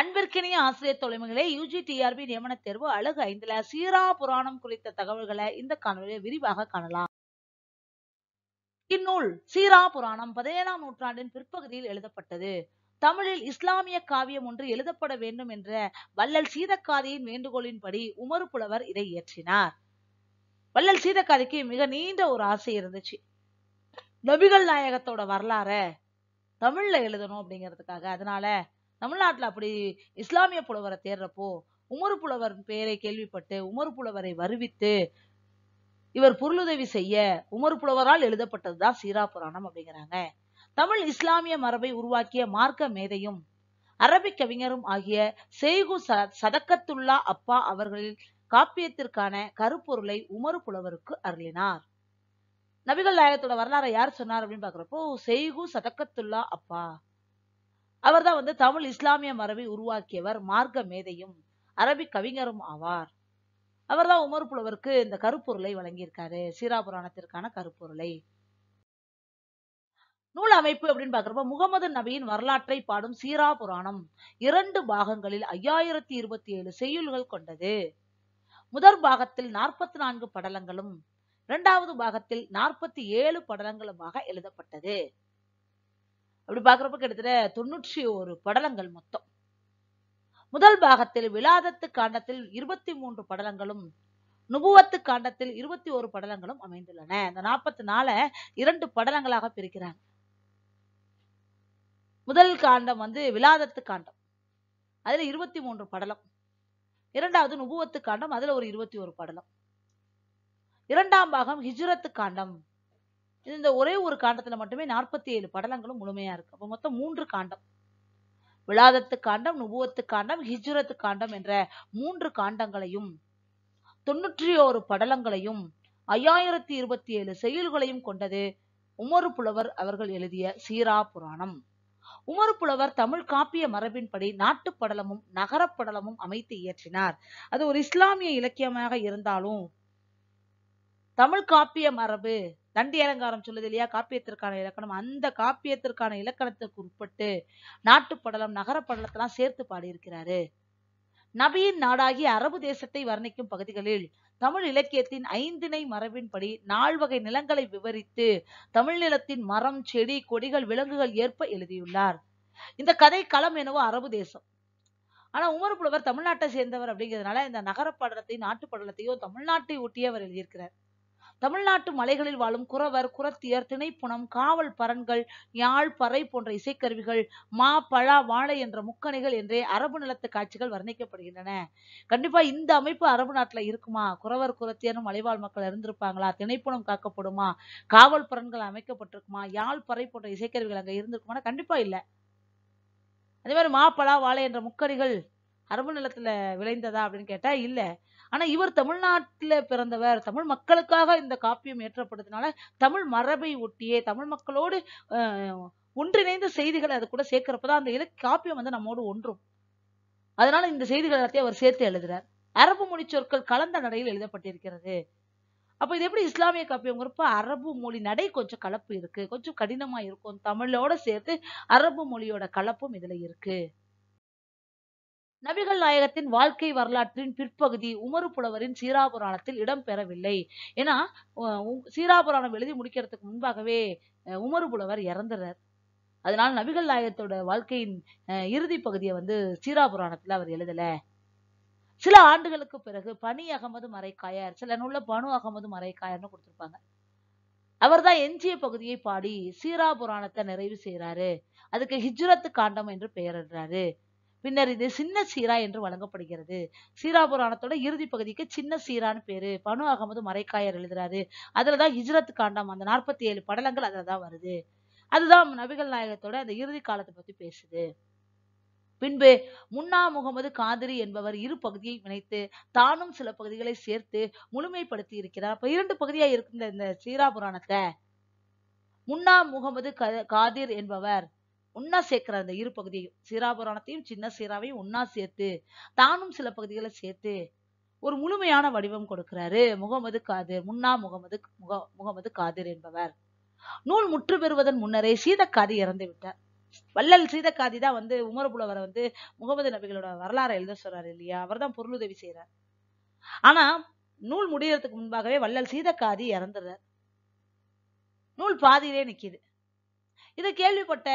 அன்பிற்கினிய ஆசிரியர் தொலைமைகளே UG TRP நியமன தேர்வு அழகு ஐந்துல சீரா புராணம் குறித்த தகவல்களை இந்த காணொலியில் விரிவாக காணலாம் இந்நூல் சீரா புராணம் பதினேழாம் நூற்றாண்டின் பிற்பகுதியில் எழுதப்பட்டது தமிழில் இஸ்லாமிய காவியம் ஒன்று எழுதப்பட வேண்டும் என்ற வள்ளல் சீதக்காதியின் வேண்டுகோளின்படி உமறு புலவர் இதை இயற்றினார் வள்ளல் சீதக்காதிக்கு மிக நீண்ட ஒரு ஆசை இருந்துச்சு நபிகள் நாயகத்தோட வரலாற தமிழ்ல எழுதணும் அப்படிங்கிறதுக்காக அதனால தமிழ்நாட்டில் அப்படி இஸ்லாமிய புலவரை தேர்றப்போ உமர் புலவர் பெயரை கேள்விப்பட்டு உமர் புலவரை வருவித்து இவர் பொருளுதவி செய்ய உமர் புலவரால் எழுதப்பட்டதுதான் சீரா புராணம் அப்படிங்கிறாங்க தமிழ் இஸ்லாமிய மரபை உருவாக்கிய மார்க்க மேதையும் அரபிக் கவிஞரும் ஆகிய செய்கு சதக்கத்துல்லா அப்பா அவர்களின் காப்பியத்திற்கான கருப்பொருளை உமர் புலவருக்கு அருளினார் நபிகள் நாயகத்தோட வரலாறை யார் சொன்னார் அப்படின்னு பாக்குறப்போ செய்கு சதக்கத்துல்லா அப்பா அவர் தான் வந்து தமிழ் இஸ்லாமிய மரபை உருவாக்கியவர் மார்க்க மேதையும் அரபிக் கவிஞரும் ஆவார் அவர் தான் உமர் புலவருக்கு இந்த கருப்பொருளை வழங்கியிருக்காரு சீரா புராணத்திற்கான கருப்பொருளை நூல் அமைப்பு அப்படின்னு பாக்குறப்ப முகமது நபியின் வரலாற்றை பாடும் சீரா புராணம் இரண்டு பாகங்களில் ஐயாயிரத்தி இருபத்தி ஏழு செய்யுள்கள் கொண்டது முதற் பாகத்தில் நாற்பத்தி நான்கு படலங்களும் இரண்டாவது பாகத்தில் நாற்பத்தி ஏழு படலங்களுமாக எழுதப்பட்டது அப்படி பார்க்குறப்ப கிட்டத்தட்ட தொன்னூற்றி ஒரு படலங்கள் மொத்தம் முதல் பாகத்தில் விலாதத்து காண்டத்தில் இருபத்தி மூன்று படலங்களும் நுபுவத்து காண்டத்தில் இருபத்தி ஒரு படலங்களும் அமைந்துள்ளன இந்த நாற்பத்தி நாள இரண்டு படலங்களாக பிரிக்கிறாங்க முதல் காண்டம் வந்து விலாதத்து காண்டம் அதுல இருபத்தி மூன்று படலம் இரண்டாவது நுபுவத்து காண்டம் அதுல ஒரு இருபத்தி ஒரு படலம் இரண்டாம் பாகம் ஹிஜ்ரத்து காண்டம் இந்த ஒரே ஒரு காண்டத்தில் மட்டுமே நாற்பத்தி ஏழு படலங்களும் முழுமையாக இருக்கு அப்போ மொத்தம் மூன்று காண்டம் விழாதத்து காண்டம் நுபுவத்து காண்டம் ஹிஜ்ரத்து காண்டம் என்ற மூன்று காண்டங்களையும் தொன்னூற்றி ஓரு படலங்களையும் ஐயாயிரத்தி இருபத்தி ஏழு செயல்களையும் கொண்டது உமரு புலவர் அவர்கள் எழுதிய சீரா புராணம் உமர் புலவர் தமிழ் காப்பிய மரபின்படி நாட்டு படலமும் நகரப் படலமும் அமைத்து இயற்றினார் அது ஒரு இஸ்லாமிய இலக்கியமாக இருந்தாலும் தமிழ் காப்பிய மரபு தண்டி அலங்காரம் சொல்லுது இல்லையா காப்பியத்திற்கான இலக்கணம் அந்த காப்பியத்திற்கான இலக்கணத்திற்கு உட்பட்டு படலம் நாட்டுப்படலம் படலத்தெல்லாம் சேர்த்து பாடியிருக்கிறாரு நபியின் நாடாகி அரபு தேசத்தை வர்ணிக்கும் பகுதிகளில் தமிழ் இலக்கியத்தின் ஐந்திணை மரபின்படி நால்வகை நிலங்களை விவரித்து தமிழ் நிலத்தின் மரம் செடி கொடிகள் விலங்குகள் ஏற்ப எழுதியுள்ளார் இந்த கதை களம் என்னவோ அரபு தேசம் ஆனா உமர் புலவர் தமிழ்நாட்டை சேர்ந்தவர் அப்படிங்கிறதுனால இந்த நாட்டுப் படலத்தையும் தமிழ்நாட்டை ஒட்டியே அவர் எழுதியிருக்கிறார் தமிழ்நாட்டு மலைகளில் வாழும் குறவர் குரத்தியர் திணைப்புணம் காவல் பரன்கள் யாழ் பறை போன்ற இசைக்கருவிகள் மா பழா வாழை என்ற முக்கணிகள் என்றே அரபு நிலத்து காட்சிகள் வர்ணிக்கப்படுகின்றன கண்டிப்பா இந்த அமைப்பு அரபு நாட்டுல இருக்குமா குறவர் குறத்தியரும் மலைவாழ் மக்கள் இருந்திருப்பாங்களா திணைப்புணம் காக்கப்படுமா காவல் பரன்கள் அமைக்கப்பட்டிருக்குமா யாழ் பறை போன்ற இசைக்கருவிகள் அங்க இருந்திருக்குமானா கண்டிப்பா இல்லை அதே மாதிரி மா பழா வாழை என்ற முக்கணிகள் அரபு நிலத்துல விளைந்ததா அப்படின்னு கேட்டா இல்லை ஆனா இவர் தமிழ்நாட்டில் பிறந்தவர் தமிழ் மக்களுக்காக இந்த காப்பியம் ஏற்றப்படுறதுனால தமிழ் மரபை ஒட்டியே தமிழ் மக்களோடு ஒன்றிணைந்த செய்திகளை அது கூட சேர்க்கிறப்பதான் அந்த இலக்கு காப்பியம் வந்து நம்மோடு ஒன்றும் அதனால இந்த செய்திகள் எல்லாத்தையும் அவர் சேர்த்து எழுதுறார் அரபு மொழி சொற்கள் கலந்த நடையில் எழுதப்பட்டிருக்கிறது அப்போ இது எப்படி இஸ்லாமிய காப்பியங்கிறப்ப அரபு மொழி நடை கொஞ்சம் கலப்பு இருக்கு கொஞ்சம் கடினமா இருக்கும் தமிழோட சேர்த்து அரபு மொழியோட கலப்பும் இதுல இருக்கு நபிகள் நாயகத்தின் வாழ்க்கை வரலாற்றின் பிற்பகுதி உமரு புலவரின் சீராபுராணத்தில் இடம்பெறவில்லை ஏன்னா சீராபுராணம் எழுதி முடிக்கிறதுக்கு முன்பாகவே உமரு புலவர் இறந்துறார் அதனால் நபிகள் நாயகத்தோட வாழ்க்கையின் இறுதி பகுதியை வந்து சீராபுராணத்துல அவர் எழுதல சில ஆண்டுகளுக்கு பிறகு பனி அகமது மறைக்காயர் சில நூல்ல பனு அகமது மறைக்காயர்னு கொடுத்திருப்பாங்க அவர் தான் எஞ்சிய பகுதியை பாடி சீரா புராணத்தை நிறைவு செய்யறாரு அதுக்கு ஹிஜ்ரத்து காண்டம் என்று பெயரிடுறாரு பின்னர் இது சின்ன சீரா என்று வழங்கப்படுகிறது சீரா புராணத்தோட இறுதி பகுதிக்கு சின்ன சீரான்னு பேரு பனு அகமது மறைக்காயர் எழுதுறாரு அதுலதான் ஹிஜ்ரத் காண்டம் அந்த நாற்பத்தி ஏழு படலங்கள் அதுலதான் வருது அதுதான் நபிகள் நாயகத்தோட அந்த இறுதி காலத்தை பத்தி பேசுது பின்பு முன்னா முகமது காதிரி என்பவர் இரு பகுதியை இணைத்து தானும் சில பகுதிகளை சேர்த்து முழுமைப்படுத்தி இருக்கிறார் அப்ப இரண்டு பகுதியா இருக்கின்ற இந்த சீரா புராணத்தை முன்னா முகமது காதிர் என்பவர் ஒன்னா சேர்க்கிறார் இந்த இரு பகுதியையும் சீரா புராணத்தையும் சின்ன சீராவையும் ஒன்னா சேர்த்து தானும் சில பகுதிகளை சேர்த்து ஒரு முழுமையான வடிவம் கொடுக்கிறாரு முகமது காதிர் முன்னா முகமது முக முகமது காதிர் என்பவர் நூல் முற்று பெறுவதன் முன்னரே சீதக்காதி இறந்து விட்டார் வள்ளல் சீதக்காதி தான் வந்து உமரபுலவரை வந்து முகமது நபிகளோட வரலாறு எழுத சொல்றாரு இல்லையா அவர் தான் பொருளுதவி செய்யறார் ஆனா நூல் முடியறதுக்கு முன்பாகவே வள்ளல் சீதக்காதி இறந்துடுறார் நூல் பாதியிலே நிக்குது இதை கேள்விப்பட்ட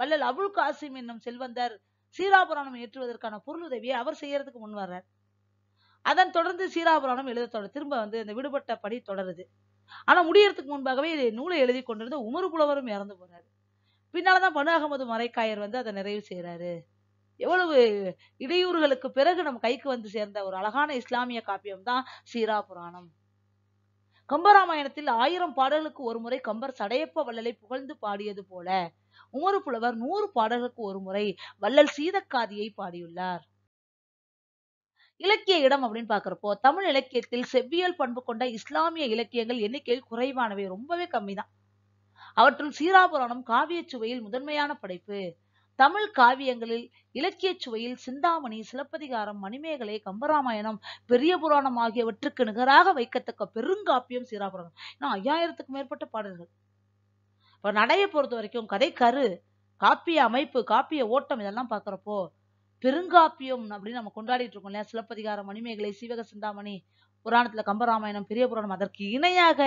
வல்லல் அபுல் காசிம் என்னும் செல்வந்தர் சீராபுராணம் ஏற்றுவதற்கான பொருளுதவியை அவர் செய்யறதுக்கு முன் வர்றார் அதன் தொடர்ந்து சீராபுராணம் எழுத தொடர் திரும்ப வந்து இந்த விடுபட்ட படி தொடருது ஆனா முடியறதுக்கு முன்பாகவே இதை நூலை எழுதி கொண்டிருந்த உமர் புலவரும் இறந்து போறாரு பின்னால்தான் பனு அகமது மறைக்காயர் வந்து அதை நிறைவு செய்யறாரு எவ்வளவு இடையூறுகளுக்கு பிறகு நம்ம கைக்கு வந்து சேர்ந்த ஒரு அழகான இஸ்லாமிய காப்பியம் தான் சீரா புராணம் கம்பராமாயணத்தில் ஆயிரம் பாடல்களுக்கு ஒருமுறை கம்பர் சடையப்ப வள்ளலை புகழ்ந்து பாடியது போல உமறு புலவர் நூறு பாடல்களுக்கு ஒருமுறை வள்ளல் சீதக்காதியை பாடியுள்ளார் இலக்கிய இடம் அப்படின்னு பாக்குறப்போ தமிழ் இலக்கியத்தில் செவ்வியல் பண்பு கொண்ட இஸ்லாமிய இலக்கியங்கள் எண்ணிக்கையில் குறைவானவை ரொம்பவே கம்மி தான் அவற்றுள் சீராபுராணம் காவிய சுவையில் முதன்மையான படைப்பு தமிழ் காவியங்களில் இலக்கிய சுவையில் சிந்தாமணி சிலப்பதிகாரம் மணிமேகலை கம்பராமாயணம் பெரிய புராணம் ஆகியவற்றுக்கு நிகராக வைக்கத்தக்க பெருங்காப்பியம் சீராபுரம் ஏன்னா ஐயாயிரத்துக்கு மேற்பட்ட பாடல்கள் இப்போ நடையை பொறுத்த வரைக்கும் கதை கரு காப்பிய அமைப்பு காப்பிய ஓட்டம் இதெல்லாம் பார்க்குறப்போ பெருங்காப்பியம் அப்படின்னு நம்ம கொண்டாடிட்டு இருக்கோம் இல்லையா சிலப்பதிகாரம் மணிமேகலை சீவக சிந்தாமணி புராணத்துல கம்பராமாயணம் பெரிய புராணம் அதற்கு இணையாக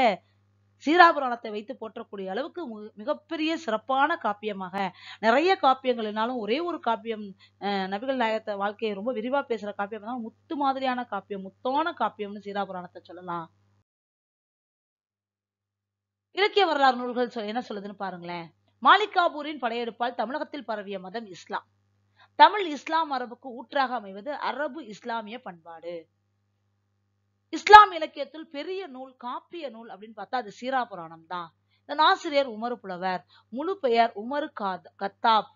சீராபுராணத்தை வைத்து போற்றக்கூடிய அளவுக்கு மிகப்பெரிய சிறப்பான காப்பியமாக நிறைய காப்பியங்கள்னாலும் ஒரே ஒரு காப்பியம் நபிகள் நாயகத்த வாழ்க்கையை ரொம்ப விரிவா பேசுற காப்பியம் தான் முத்து மாதிரியான காப்பியம் முத்தான காப்பியம்னு சீராபுராணத்தை சொல்லலாம் இலக்கிய வரலாறு நூல்கள் என்ன சொல்லுதுன்னு பாருங்களேன் மாலிகாபூரின் படையெடுப்பால் தமிழகத்தில் பரவிய மதம் இஸ்லாம் தமிழ் இஸ்லாம் மரபுக்கு ஊற்றாக அமைவது அரபு இஸ்லாமிய பண்பாடு இஸ்லாம் இலக்கியத்தில் பெரிய நூல் காப்பிய நூல் அப்படின்னு பார்த்தா அது சீரா புராணம் தான் இந்த ஆசிரியர் உமர் புலவர் முழு பெயர் உமரு காத் கத்தாப்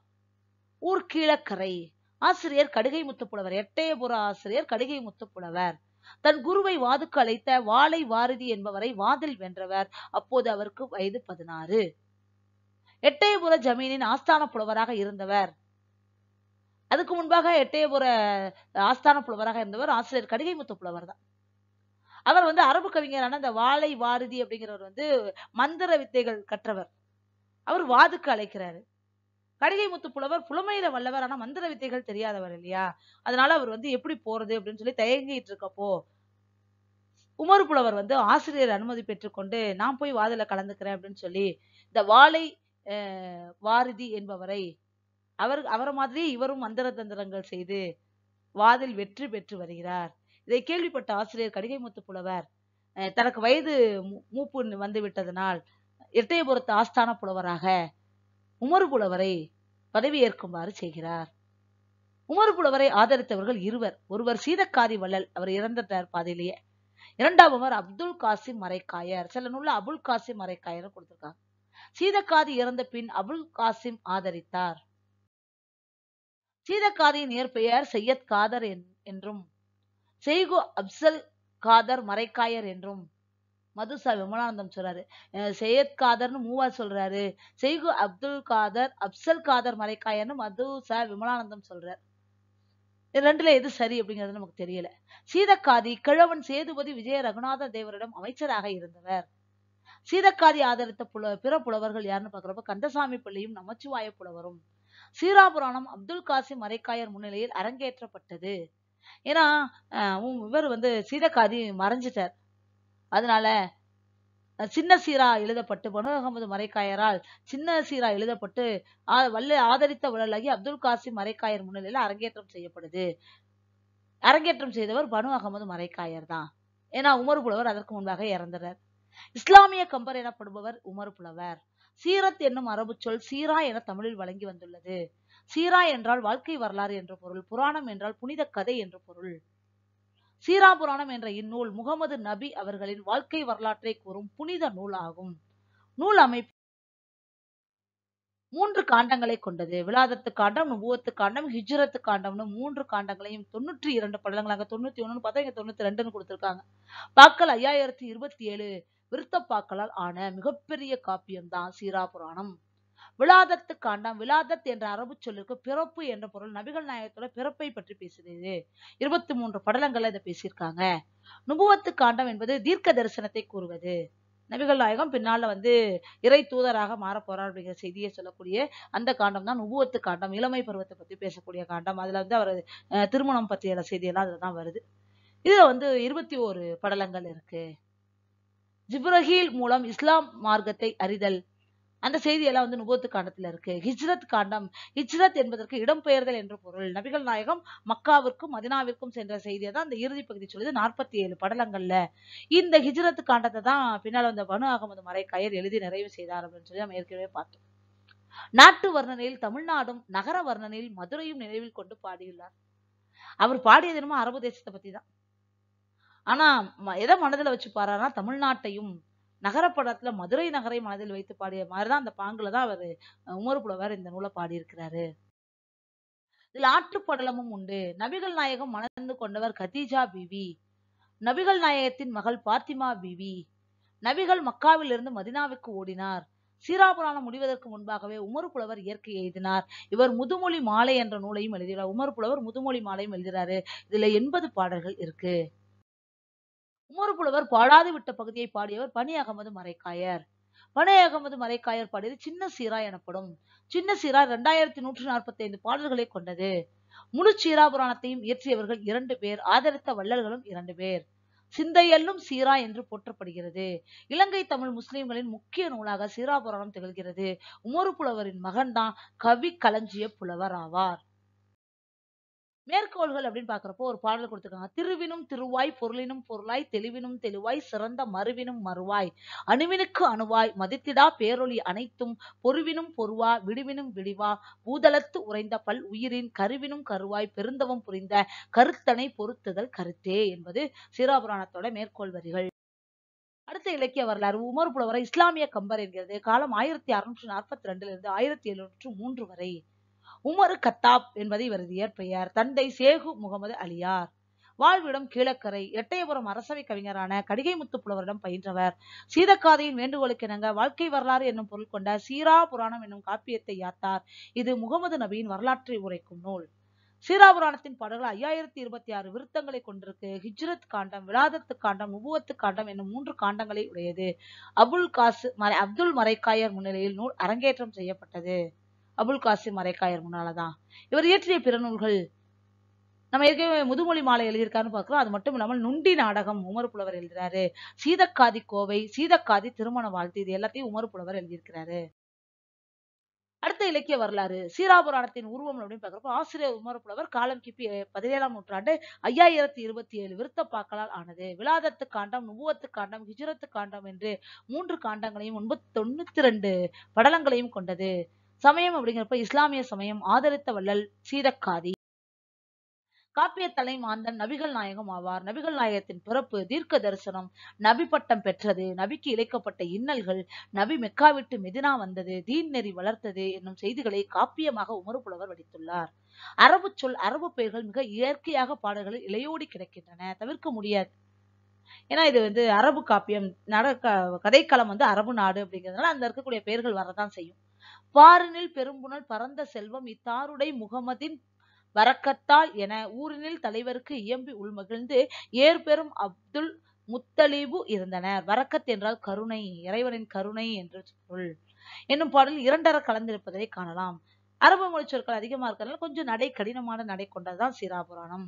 ஊர் கீழக்கரை ஆசிரியர் கடுகை முத்துப்புலவர் எட்டயபுர ஆசிரியர் கடுகை முத்துப்புலவர் தன் குருவை வாதுக்கு அழைத்த வாழை வாரதி என்பவரை வாதில் வென்றவர் அப்போது அவருக்கு வயது பதினாறு எட்டயபுர ஜமீனின் ஆஸ்தான புலவராக இருந்தவர் அதுக்கு முன்பாக எட்டயபுர ஆஸ்தான புலவராக இருந்தவர் ஆசிரியர் கடிகை முத்து புலவர் தான் அவர் வந்து அரபு கவிஞரான அந்த வாழை வாரதி அப்படிங்கிறவர் வந்து மந்திர வித்தைகள் கற்றவர் அவர் வாதுக்கு அழைக்கிறாரு கடிகை முத்து புலவர் புலமையில வல்லவர் ஆனா மந்திர வித்தைகள் தெரியாதவர் இல்லையா அதனால அவர் வந்து எப்படி போறது அப்படின்னு சொல்லி தயங்கிட்டு இருக்கப்போ உமர் புலவர் வந்து ஆசிரியர் அனுமதி பெற்றுக்கொண்டு நான் போய் வாதில கலந்துக்கிறேன் அப்படின்னு சொல்லி இந்த வாழை வாரிதி என்பவரை அவர் அவரை மாதிரி இவரும் மந்திர தந்திரங்கள் செய்து வாதில் வெற்றி பெற்று வருகிறார் இதை கேள்விப்பட்ட ஆசிரியர் கடிகைமுத்து புலவர் தனக்கு வயது மூப்பு வந்து விட்டதனால் இரட்டையபுரத்து ஆஸ்தான புலவராக உமர் புலவரை பதவி ஏற்குமாறு செய்கிறார் உமர் புலவரை ஆதரித்தவர்கள் இருவர் ஒருவர் சீதக்காரி வள்ளல் அவர் இறந்துட்டார் பாதையிலேயே இரண்டாவது அப்துல் காசிம் மறைக்காயர் சில நூல்ல அபுல் காசிம் மறைக்காயர் கொடுத்திருக்காங்க சீதக்காதி இறந்த பின் அபுல் காசிம் ஆதரித்தார் சீதக்காதியின் இயற்பெயர் சையத் காதர் என்றும் செய்கு அப்சல் காதர் மறைக்காயர் என்றும் மதுசா விமலானந்தம் சொல்றாரு சையத் காதர்னு மூவா சொல்றாரு செய்கு அப்துல் காதர் அப்சல் காதர் மறைக்காயர்னு மதுசா விமலானந்தம் சொல்றார் ரெண்டுல எது சரி அப்படிங்கிறது நமக்கு தெரியல சீதக்காதி கிழவன் சேதுபதி விஜய ரகுநாத தேவரிடம் அமைச்சராக இருந்தவர் சீதக்காதி ஆதரித்த புல பிற புலவர்கள் யாருன்னு பாக்குறப்ப கந்தசாமி பிள்ளையும் நமச்சிவாய புலவரும் சீராபுராணம் அப்துல் காசி மறைக்காயர் முன்னிலையில் அரங்கேற்றப்பட்டது ஏன்னா இவர் வந்து சீதக்காதி மறைஞ்சிட்டார் அதனால சின்ன சீரா எழுதப்பட்டு மனோகமது மறைக்காயரால் சின்ன சீரா எழுதப்பட்டு வல்ல ஆதரித்த உடலாகி அப்துல் காசிம் மறைக்காயர் முன்னிலையில் அரங்கேற்றம் செய்யப்படுது அரங்கேற்றம் செய்தவர் பனு அகமது மறைக்காயர் தான் ஏன்னா உமர் புலவர் அதற்கு முன்பாக இறந்தனர் இஸ்லாமிய கம்பர் எனப்படுபவர் உமர் புலவர் சீரத் என்னும் அரபு சொல் சீரா என தமிழில் வழங்கி வந்துள்ளது சீரா என்றால் வாழ்க்கை வரலாறு என்ற பொருள் புராணம் என்றால் புனித கதை என்ற பொருள் சீரா புராணம் என்ற இந்நூல் முகமது நபி அவர்களின் வாழ்க்கை வரலாற்றை கூறும் புனித நூல் ஆகும் நூல் அமைப்பு மூன்று காண்டங்களை கொண்டது விழாதத்து காண்டம் நுபுவத்து காண்டம் ஹிஜ்ரத்து காண்டம்னு மூன்று காண்டங்களையும் தொண்ணூற்றி இரண்டு படலங்களாக தொண்ணூத்தி ஒண்ணு பார்த்தா இங்க தொண்ணூத்தி ரெண்டுன்னு கொடுத்திருக்காங்க பாக்கள் ஐயாயிரத்தி இருபத்தி ஏழு விருத்த பாக்களால் ஆன மிகப்பெரிய காப்பியம் தான் சீரா புராணம் விழாதத்து காண்டம் விழாதத் என்ற அரபு சொல்லுக்கு பிறப்பு என்ற பொருள் நபிகள் நாயகத்தோட பிறப்பை பற்றி பேசுகிறது இருபத்தி மூன்று படலங்கள்ல இதை பேசியிருக்காங்க நுபுவத்து காண்டம் என்பது தீர்க்க தரிசனத்தை கூறுவது நபிகள் நாயகம் பின்னால வந்து இறை தூதராக மாறப்போறார் அப்படிங்கிற செய்தியை சொல்லக்கூடிய அந்த காண்டம் தான் உபுவத்து காண்டம் இளமை பருவத்தை பத்தி பேசக்கூடிய காண்டம் அதுல வந்து அவர் திருமணம் பற்றிய செய்தியெல்லாம் அதுலதான் வருது இதுல வந்து இருபத்தி ஓரு படலங்கள் இருக்கு ஜிப்ரஹீல் மூலம் இஸ்லாம் மார்க்கத்தை அறிதல் அந்த செய்தியெல்லாம் வந்து நுபோத்து காண்டத்தில் இருக்கு ஹிஜ்ரத் காண்டம் ஹிஜ்ரத் என்பதற்கு இடம்பெயர்தல் என்று பொருள் நபிகள் நாயகம் மக்காவிற்கும் மதினாவிற்கும் சென்ற செய்தியை தான் அந்த இறுதி பகுதி சொல்லுது நாற்பத்தி ஏழு படலங்கள்ல இந்த ஹிஜ்ரத் காண்டத்தை தான் பின்னால் வந்த பனு அகமது மறை கயர் எழுதி நிறைவு செய்தார் அப்படின்னு சொல்லி நம்ம ஏற்கனவே பார்த்தோம் நாட்டு வர்ணனையில் தமிழ்நாடும் நகர வர்ணனையில் மதுரையும் நினைவில் கொண்டு பாடியுள்ளார் அவர் பாடியது என்னமோ அரபு தேசத்தை பத்தி தான் ஆனா எதை மனதில் வச்சு பாருன்னா தமிழ்நாட்டையும் நகரப்படத்துல மதுரை நகரை மனதில் வைத்து பாடிய மாதிரிதான் அந்த பாங்குல தான் அவர் உமர் புலவர் இந்த நூலை பாடியிருக்கிறாரு இதில் ஆற்றுப்படலமும் உண்டு நபிகள் நாயகம் மணந்து கொண்டவர் கதீஜா பிவி நபிகள் நாயகத்தின் மகள் பாத்திமா பிவி நபிகள் மக்காவிலிருந்து மதினாவுக்கு ஓடினார் சீராபுராணம் முடிவதற்கு முன்பாகவே உமர் புலவர் இயற்கை எழுதினார் இவர் முதுமொழி மாலை என்ற நூலையும் எழுதுகிறார் உமர் புலவர் முதுமொழி மாலையும் எழுதுகிறாரு இதுல எண்பது பாடல்கள் இருக்கு உமர் புலவர் பாடாது விட்ட பகுதியை பாடியவர் பனி அகமது மறைக்காயர் பனி அகமது மறைக்காயர் பாடியது சின்ன சீரா எனப்படும் சின்ன சீரா இரண்டாயிரத்தி நூற்றி நாற்பத்தி ஐந்து பாடல்களை கொண்டது முழு சீரா புராணத்தையும் இயற்றியவர்கள் இரண்டு பேர் ஆதரித்த வள்ளல்களும் இரண்டு பேர் சிந்தையல்லும் சீரா என்று போற்றப்படுகிறது இலங்கை தமிழ் முஸ்லிம்களின் முக்கிய நூலாக சீரா புராணம் திகழ்கிறது உமறு புலவரின் மகன்தான் கவி களஞ்சிய புலவர் ஆவார் மேற்கோள்கள் அப்படின்னு பாக்குறப்போ ஒரு பாடல் கொடுத்துருக்காங்க திருவினும் திருவாய் பொருளினும் பொருளாய் தெளிவினும் தெளிவாய் சிறந்த மறுவினும் மறுவாய் அணுவினுக்கு அணுவாய் மதித்திடா பேரொளி அனைத்தும் பொருவினும் பொருவா விடுவினும் விடிவா பூதளத்து உறைந்த பல் உயிரின் கருவினும் கருவாய் பெருந்தவம் புரிந்த கருத்தனை பொருத்துதல் கருத்தே என்பது சீராபுராணத்தோட மேற்கோள் வரிகள் அடுத்த இலக்கிய வரலாறு உமர் புலவர இஸ்லாமிய கம்பர் என்கிறது காலம் ஆயிரத்தி அறுநூற்று நாற்பத்தி ரெண்டுல இருந்து ஆயிரத்தி எழுநூற்று மூன்று வரை உமரு கத்தாப் என்பது இவரது இயற்பெயர் தந்தை சேகு முகமது அலியார் வாழ்விடம் கீழக்கரை எட்டயபுரம் அரசவை கவிஞரான கடிகை முத்து புலவரிடம் பயின்றவர் சீதக்காதையின் வேண்டுகோளுக்கிணங்க வாழ்க்கை வரலாறு என்னும் பொருள் கொண்ட சீரா புராணம் என்னும் காப்பியத்தை யாத்தார் இது முகமது நபியின் வரலாற்றை உரைக்கும் நூல் சீரா புராணத்தின் பாடல்கள் ஐயாயிரத்தி இருபத்தி ஆறு விருத்தங்களை கொண்டிருக்கு ஹிஜ்ரத் காண்டம் விலாதத்து காண்டம் உபுவத்து காண்டம் என்னும் மூன்று காண்டங்களை உடையது அபுல் காசு அப்துல் மரைக்காயர் முன்னிலையில் நூல் அரங்கேற்றம் செய்யப்பட்டது அபுல் காசிம் மரைக்காயர் முன்னாலதான் இவர் இயற்றிய பிற நூல்கள் நம்ம ஏற்கனவே முதுமொழி மாலை எழுதியிருக்காருன்னு பார்க்குறோம் அது மட்டும் இல்லாமல் நுண்டி நாடகம் உமர் புலவர் எழுதுறாரு சீதக்காதி கோவை சீதக்காதி திருமண வாழ்த்து இது எல்லாத்தையும் உமர் புலவர் எழுதியிருக்கிறாரு அடுத்த இலக்கிய வரலாறு சீராபுராணத்தின் உருவம் அப்படின்னு பார்க்குறப்ப ஆசிரியர் உமர் புலவர் காலம் கிபி பதினேழாம் நூற்றாண்டு ஐயாயிரத்தி இருபத்தி ஏழு விருத்த பாக்களால் ஆனது விலாதத்து காண்டம் நுபுவத்து காண்டம் ஹிஜுரத்து காண்டம் என்று மூன்று காண்டங்களையும் ஒன்பத்தி தொண்ணூத்தி ரெண்டு படலங்களையும் கொண்டது சமயம் அப்படிங்கிறப்ப இஸ்லாமிய சமயம் ஆதரித்த வள்ளல் சீரக்காதி காப்பிய மாந்தன் நபிகள் நாயகம் ஆவார் நபிகள் நாயகத்தின் பிறப்பு தீர்க்க தரிசனம் நபி பட்டம் பெற்றது நபிக்கு இழைக்கப்பட்ட இன்னல்கள் நபி மெக்காவிட்டு மெதினா வந்தது தீன் நெறி வளர்த்தது என்னும் செய்திகளை காப்பியமாக உமறு புலவர் வடித்துள்ளார் அரபு சொல் அரபு பெயர்கள் மிக இயற்கையாக பாடல்களில் இளையோடி கிடக்கின்றன தவிர்க்க முடியாது ஏன்னா இது வந்து அரபு காப்பியம் நட கதைக்களம் வந்து அரபு நாடு அப்படிங்கிறதுனால அந்த இருக்கக்கூடிய பெயர்கள் வரதான் செய்யும் வாரினில் பெரும்புணல் பரந்த செல்வம் இத்தாருடை முகமதின் வரக்கத்தால் என ஊரினில் தலைவருக்கு இயம்பி உள்மகிழ்ந்து ஏற்பெரும் அப்துல் முத்தலீபு இருந்தனர் வரக்கத் என்றால் கருணை இறைவனின் கருணை என்று பொருள் என்னும் பாடல் இரண்டர கலந்திருப்பதை காணலாம் அரபு மொழி சொற்கள் அதிகமா இருக்கிறதுனால கொஞ்சம் நடை கடினமான நடை கொண்டதுதான் சீராபுராணம்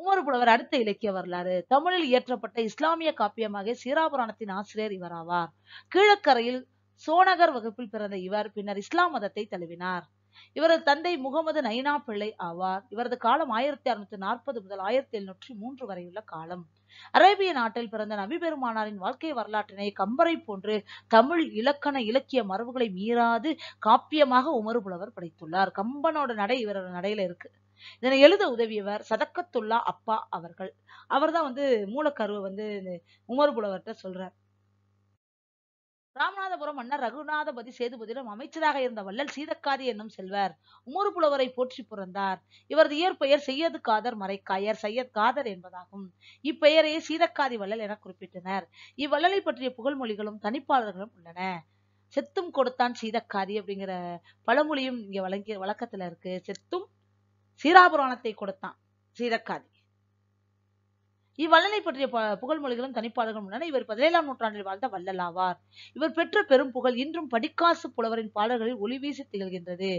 உமர் புலவர் அடுத்த இலக்கிய வரலாறு தமிழில் இயற்றப்பட்ட இஸ்லாமிய காப்பியமாக சீராபுராணத்தின் ஆசிரியர் இவராவார் கீழக்கரையில் சோனகர் வகுப்பில் பிறந்த இவர் பின்னர் இஸ்லாம் மதத்தை தழுவினார் இவரது தந்தை முகமது நைனா பிள்ளை ஆவார் இவரது காலம் ஆயிரத்தி அறுநூத்தி நாற்பது முதல் ஆயிரத்தி எழுநூற்றி மூன்று வரையுள்ள காலம் அரேபிய நாட்டில் பிறந்த நபி பெருமானாரின் வாழ்க்கை வரலாற்றினை கம்பரை போன்று தமிழ் இலக்கண இலக்கிய மரபுகளை மீறாது காப்பியமாக உமறு புலவர் படைத்துள்ளார் கம்பனோட நடை இவரோட நடையில இருக்கு இதனை எழுத உதவியவர் சதக்கத்துல்லா அப்பா அவர்கள் அவர்தான் வந்து மூலக்கருவை வந்து உமர் புலவர்கிட்ட சொல்றார் ராமநாதபுரம் மன்னர் ரகுநாதபதி சேதுபதியிடம் அமைச்சராக இருந்த வள்ளல் சீதக்காதி என்னும் செல்வர் உமர் புலவரை போற்றி பிறந்தார் இவரது இயற்பெயர் செய்யது காதர் மறைக்காயர் சையத் காதர் என்பதாகும் இப்பெயரையே சீதக்காதி வள்ளல் என குறிப்பிட்டனர் இவ்வள்ளலை பற்றிய புகழ்மொழிகளும் தனிப்பாளர்களும் உள்ளன செத்தும் கொடுத்தான் சீதக்காதி அப்படிங்கிற பழமொழியும் இங்க வழங்கிய வழக்கத்துல இருக்கு செத்தும் சீராபுராணத்தை கொடுத்தான் சீதக்காதி இவ்வள்ளலை பற்றிய புகழ்மொழிகளும் தனிப்பாடல்களும் உள்ளன இவர் பதினேழாம் நூற்றாண்டில் வாழ்ந்த வள்ளலாவார் இவர் பெற்ற பெரும் புகழ் இன்றும் படிக்காசு புலவரின் பாடல்களில் ஒளிவீசி திகழ்கின்றது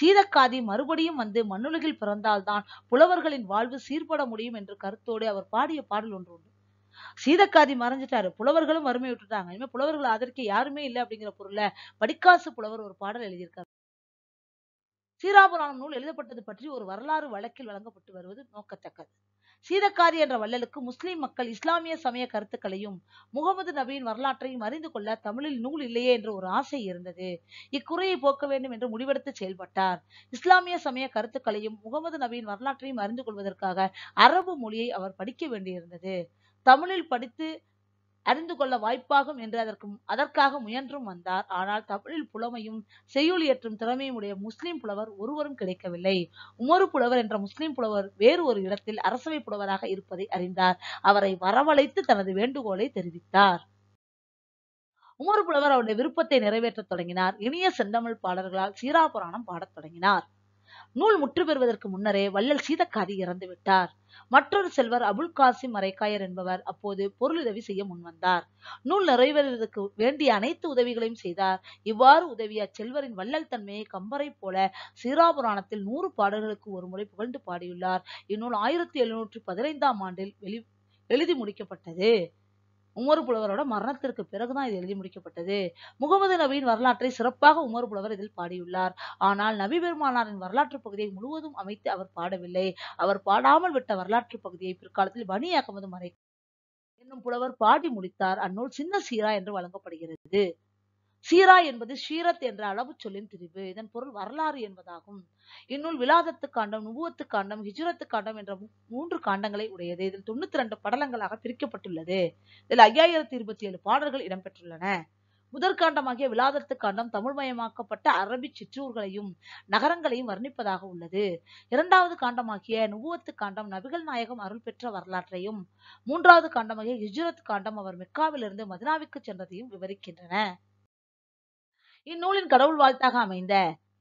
சீதக்காதி மறுபடியும் வந்து மண்ணுலகில் பிறந்தால்தான் புலவர்களின் வாழ்வு சீர்பட முடியும் என்ற கருத்தோடு அவர் பாடிய பாடல் ஒன்று உண்டு சீதக்காதி மறைஞ்சிட்டாரு புலவர்களும் வறுமை விட்டுட்டாங்க இனிமே புலவர்கள் ஆதரிக்க யாருமே இல்லை அப்படிங்கிற பொருள்ல படிக்காசு புலவர் ஒரு பாடல் எழுதியிருக்காரு சீராபுராணம் நூல் எழுதப்பட்டது பற்றி ஒரு வரலாறு வழக்கில் வழங்கப்பட்டு வருவது நோக்கத்தக்கது சீதக்காரி என்ற வள்ளலுக்கு முஸ்லிம் மக்கள் இஸ்லாமிய சமய கருத்துக்களையும் முகமது நபியின் வரலாற்றையும் அறிந்து கொள்ள தமிழில் நூல் இல்லையே என்ற ஒரு ஆசை இருந்தது இக்குறையை போக்க வேண்டும் என்று முடிவெடுத்து செயல்பட்டார் இஸ்லாமிய சமய கருத்துக்களையும் முகமது நபியின் வரலாற்றையும் அறிந்து கொள்வதற்காக அரபு மொழியை அவர் படிக்க வேண்டியிருந்தது தமிழில் படித்து அறிந்து கொள்ள வாய்ப்பாகும் என்று அதற்கு அதற்காக முயன்றும் வந்தார் ஆனால் தமிழில் புலமையும் செய்யுள் இயற்றும் திறமையும் உடைய முஸ்லிம் புலவர் ஒருவரும் கிடைக்கவில்லை உமறு புலவர் என்ற முஸ்லிம் புலவர் வேறு ஒரு இடத்தில் அரசவை புலவராக இருப்பதை அறிந்தார் அவரை வரவழைத்து தனது வேண்டுகோளை தெரிவித்தார் உமர் புலவர் அவருடைய விருப்பத்தை நிறைவேற்றத் தொடங்கினார் இனிய செந்தமிழ் பாடல்களால் புராணம் பாடத் தொடங்கினார் நூல் முற்று பெறுவதற்கு முன்னரே வள்ளல் சீதக்காதி இறந்து விட்டார் மற்றொரு செல்வர் அபுல் காசி மறைக்காயர் என்பவர் அப்போது பொருளுதவி செய்ய முன்வந்தார் நூல் நிறைவேறுவதற்கு வேண்டிய அனைத்து உதவிகளையும் செய்தார் இவ்வாறு உதவிய செல்வரின் வள்ளல் தன்மையை கம்பரை போல சீராபுராணத்தில் நூறு பாடல்களுக்கு ஒரு முறை புகழ்ந்து பாடியுள்ளார் இந்நூல் ஆயிரத்தி எழுநூற்றி பதினைந்தாம் ஆண்டில் வெளி எழுதி முடிக்கப்பட்டது உமர் புலவரோட மரணத்திற்கு பிறகுதான் இது எழுதி முடிக்கப்பட்டது முகமது நபியின் வரலாற்றை சிறப்பாக உமர் புலவர் இதில் பாடியுள்ளார் ஆனால் நபி பெருமானாரின் வரலாற்று பகுதியை முழுவதும் அமைத்து அவர் பாடவில்லை அவர் பாடாமல் விட்ட வரலாற்று பகுதியை பிற்காலத்தில் பனி அகமது மறை என்னும் புலவர் பாடி முடித்தார் அந்நூல் சின்ன சீரா என்று வழங்கப்படுகிறது சீரா என்பது ஷீரத் என்ற அளவு சொல்லின் திரிவு இதன் பொருள் வரலாறு என்பதாகும் இந்நூல் விலாதத்து காண்டம் நுபுவத்து காண்டம் ஹிஜுரத்து காண்டம் என்ற மூன்று காண்டங்களை உடையது இதில் தொண்ணூத்தி ரெண்டு படலங்களாக பிரிக்கப்பட்டுள்ளது இதில் ஐயாயிரத்தி இருபத்தி ஏழு பாடல்கள் இடம்பெற்றுள்ளன முதற்காண்டமாகிய விலாதத்து காண்டம் தமிழ்மயமாக்கப்பட்ட அரபி சிற்றூர்களையும் நகரங்களையும் வர்ணிப்பதாக உள்ளது இரண்டாவது காண்டமாகிய நுபுவத்து காண்டம் நபிகள் நாயகம் அருள் பெற்ற வரலாற்றையும் மூன்றாவது காண்டமாகிய ஹிஜ்ரத் காண்டம் அவர் மெக்காவிலிருந்து மதினாவிற்கு சென்றதையும் விவரிக்கின்றன இந்நூலின் கடவுள் வாழ்த்தாக அமைந்த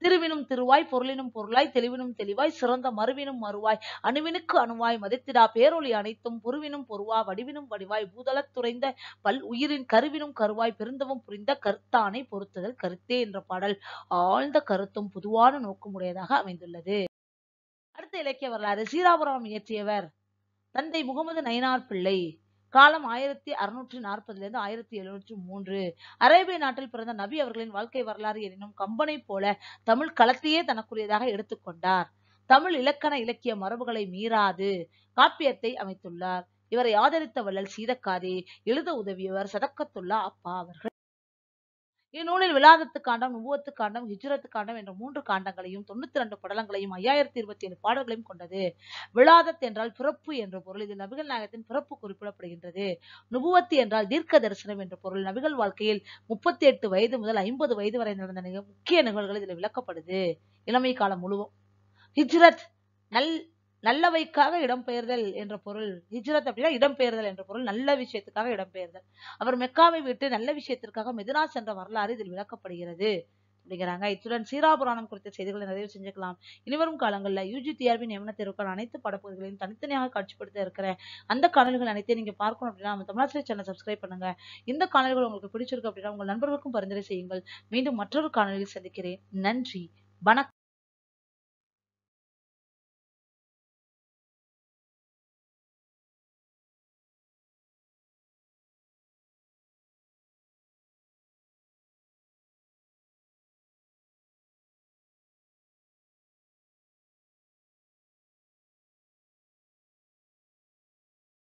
திருவினும் திருவாய் பொருளினும் பொருளாய் தெளிவினும் தெளிவாய் சிறந்த மறுவினும் மறுவாய் அணுவினுக்கு அணுவாய் மதித்திடா பேரொழி அனைத்தும் புருவினும் பொருவா வடிவினும் வடிவாய் பூதளத் துறைந்த பல் உயிரின் கருவினும் கருவாய் பெருந்தவம் புரிந்த கருத்தானை பொருத்துதல் கருத்தே என்ற பாடல் ஆழ்ந்த கருத்தும் பொதுவான நோக்கமுடையதாக அமைந்துள்ளது அடுத்த இலக்கிய வரலாறு சீராபுரம் இயற்றியவர் தந்தை முகமது நயினார் பிள்ளை காலம் ஆயிரத்தி அறுநூற்றி நாற்பதுலேருந்து ஆயிரத்தி எழுநூற்றி மூன்று அரேபிய நாட்டில் பிறந்த நபி அவர்களின் வாழ்க்கை வரலாறு எனினும் கம்பனை போல தமிழ் களத்தையே தனக்குரியதாக எடுத்துக்கொண்டார் தமிழ் இலக்கண இலக்கிய மரபுகளை மீறாது காப்பியத்தை அமைத்துள்ளார் இவரை ஆதரித்த வள்ளல் சீதக்காரி எழுத உதவியவர் சதக்கத்துள்ளா அப்பா அவர்கள் இந்நூலில் விலாதத்து காண்டம் நுபுவத்து காண்டம் ஹிஜ்ரத்து காண்டம் என்ற மூன்று காண்டங்களையும் தொண்ணூத்தி ரெண்டு படலங்களையும் ஐயாயிரத்தி இருபத்தி ஏழு பாடல்களையும் கொண்டது விலாதத் என்றால் பிறப்பு என்ற பொருள் இதில் நபிகள் நாயகத்தின் பிறப்பு குறிப்பிடப்படுகின்றது நுபுவத்து என்றால் தீர்க்க தரிசனம் என்ற பொருள் நபிகள் வாழ்க்கையில் முப்பத்தி எட்டு வயது முதல் ஐம்பது வயது வரை நடந்த முக்கிய நிகழ்வுகள் இதில் விளக்கப்படுது இளமை காலம் முழுவதும் ஹிஜ்ரத் நல் நல்லவைக்காக இடம்பெயர்தல் என்ற பொருள் ஹிஜ்ரத் அப்படின்னா இடம்பெயர்தல் என்ற பொருள் நல்ல விஷயத்துக்காக இடம்பெயர்தல் அவர் மெக்காவை விட்டு நல்ல விஷயத்திற்காக மெதுனா சென்ற வரலாறு இதில் விளக்கப்படுகிறது அப்படிங்கிறாங்க இத்துடன் சீராபுராணம் குறித்த செய்திகளை நிறைவு செஞ்சுக்கலாம் இனிவரும் காலங்களில் யூஜி டிஆர்பி நியமனத்திற்கான அனைத்து படப்பகுதிகளையும் தனித்தனியாக காட்சிப்படுத்த இருக்கிறேன் அந்த காணொலிகள் அனைத்தையும் நீங்க பார்க்கணும் அப்படின்னா நம்ம தமிழாசிரியர் சேனல் சப்ஸ்கிரைப் பண்ணுங்க இந்த காணொலிகள் உங்களுக்கு பிடிச்சிருக்கு அப்படின்னா உங்கள் நண்பர்களுக்கும் பரிந்துரை செய்யுங்கள் மீண்டும் மற்றொரு காணொலியில் சந்திக்கிறேன் நன்றி வணக்கம்